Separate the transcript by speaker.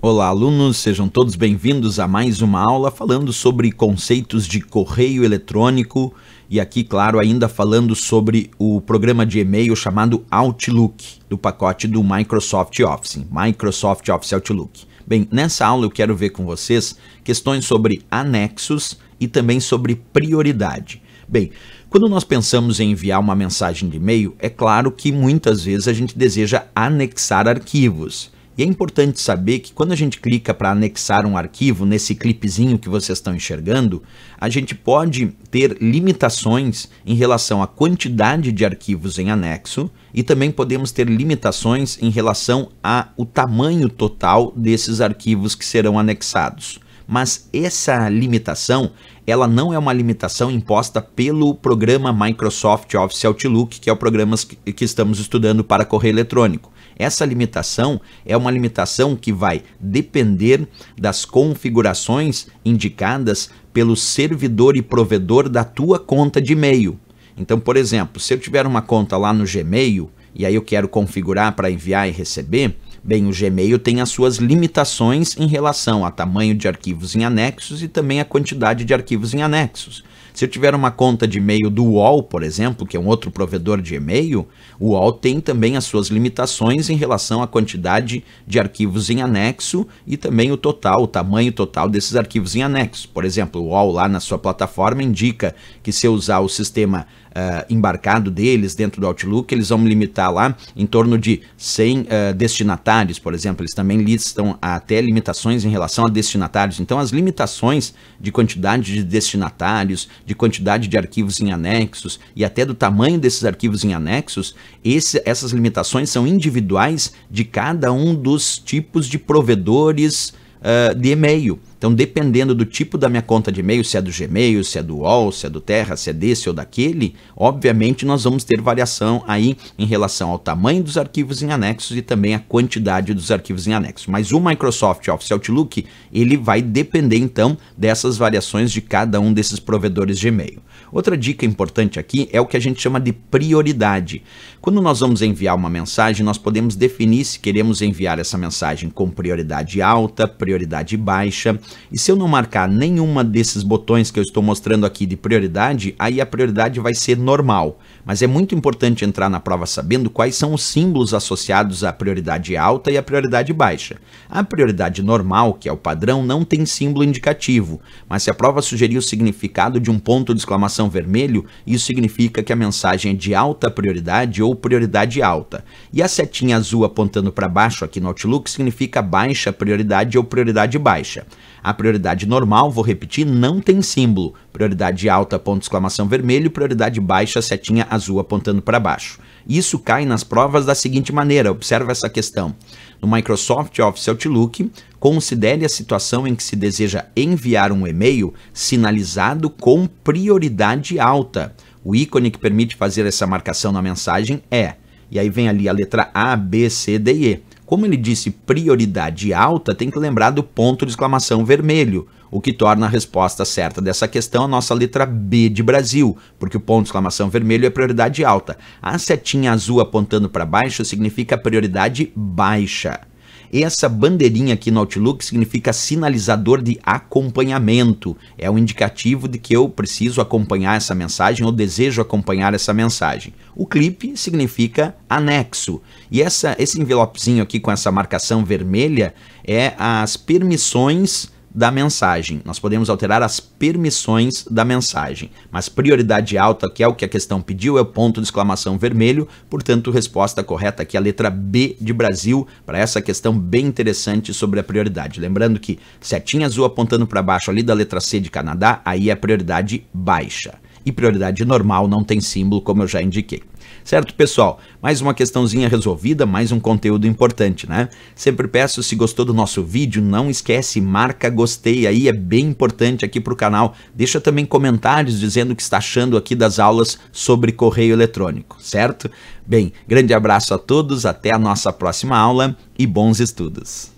Speaker 1: Olá, alunos, sejam todos bem-vindos a mais uma aula falando sobre conceitos de correio eletrônico e aqui, claro, ainda falando sobre o programa de e-mail chamado Outlook, do pacote do Microsoft Office, Microsoft Office Outlook. Bem, nessa aula eu quero ver com vocês questões sobre anexos e também sobre prioridade. Bem, quando nós pensamos em enviar uma mensagem de e-mail, é claro que muitas vezes a gente deseja anexar arquivos. E é importante saber que quando a gente clica para anexar um arquivo nesse clipezinho que vocês estão enxergando, a gente pode ter limitações em relação à quantidade de arquivos em anexo e também podemos ter limitações em relação ao tamanho total desses arquivos que serão anexados mas essa limitação ela não é uma limitação imposta pelo programa Microsoft Office Outlook, que é o programa que estamos estudando para correio eletrônico. Essa limitação é uma limitação que vai depender das configurações indicadas pelo servidor e provedor da tua conta de e-mail. Então, por exemplo, se eu tiver uma conta lá no Gmail e aí eu quero configurar para enviar e receber, Bem, o Gmail tem as suas limitações em relação a tamanho de arquivos em anexos e também a quantidade de arquivos em anexos. Se eu tiver uma conta de e-mail do UOL, por exemplo, que é um outro provedor de e-mail, o UOL tem também as suas limitações em relação à quantidade de arquivos em anexo e também o total, o tamanho total desses arquivos em anexo. Por exemplo, o UOL lá na sua plataforma indica que se eu usar o sistema uh, embarcado deles dentro do Outlook, eles vão limitar lá em torno de 100 uh, ah, destinatários, por exemplo. Eles também listam até limitações em relação a destinatários. Então, as limitações de quantidade de destinatários, de quantidade de arquivos em anexos e até do tamanho desses arquivos em anexos, esse, essas limitações são individuais de cada um dos tipos de provedores uh, de e-mail. Então, dependendo do tipo da minha conta de e-mail, se é do Gmail, se é do UOL, se é do Terra, se é desse ou daquele, obviamente nós vamos ter variação aí em relação ao tamanho dos arquivos em anexos e também a quantidade dos arquivos em anexos. Mas o Microsoft Office Outlook, ele vai depender então dessas variações de cada um desses provedores de e-mail. Outra dica importante aqui é o que a gente chama de prioridade. Quando nós vamos enviar uma mensagem, nós podemos definir se queremos enviar essa mensagem com prioridade alta, prioridade baixa. E se eu não marcar nenhuma desses botões que eu estou mostrando aqui de prioridade, aí a prioridade vai ser normal. Mas é muito importante entrar na prova sabendo quais são os símbolos associados à prioridade alta e à prioridade baixa. A prioridade normal, que é o padrão, não tem símbolo indicativo, mas se a prova sugerir o significado de um ponto de exclamação exclamação vermelho, isso significa que a mensagem é de alta prioridade ou prioridade alta. E a setinha azul apontando para baixo aqui no Outlook significa baixa prioridade ou prioridade baixa. A prioridade normal, vou repetir, não tem símbolo. Prioridade alta, ponto exclamação vermelho, prioridade baixa, setinha azul apontando para baixo. Isso cai nas provas da seguinte maneira, observa essa questão. No Microsoft Office Outlook, considere a situação em que se deseja enviar um e-mail sinalizado com prioridade alta. O ícone que permite fazer essa marcação na mensagem é, e aí vem ali a letra A, B, C, D, E. Como ele disse prioridade alta, tem que lembrar do ponto de exclamação vermelho o que torna a resposta certa dessa questão a nossa letra B de Brasil, porque o ponto de exclamação vermelho é prioridade alta. A setinha azul apontando para baixo significa prioridade baixa. Essa bandeirinha aqui no Outlook significa sinalizador de acompanhamento. É um indicativo de que eu preciso acompanhar essa mensagem ou desejo acompanhar essa mensagem. O clipe significa anexo. E essa, esse envelopezinho aqui com essa marcação vermelha é as permissões da mensagem. Nós podemos alterar as permissões da mensagem, mas prioridade alta, que é o que a questão pediu, é o ponto de exclamação vermelho, portanto, resposta correta aqui é a letra B de Brasil para essa questão bem interessante sobre a prioridade. Lembrando que setinha azul apontando para baixo ali da letra C de Canadá, aí é prioridade baixa e prioridade normal não tem símbolo, como eu já indiquei. Certo, pessoal? Mais uma questãozinha resolvida, mais um conteúdo importante, né? Sempre peço, se gostou do nosso vídeo, não esquece, marca gostei aí, é bem importante aqui para o canal. Deixa também comentários dizendo o que está achando aqui das aulas sobre correio eletrônico, certo? Bem, grande abraço a todos, até a nossa próxima aula e bons estudos!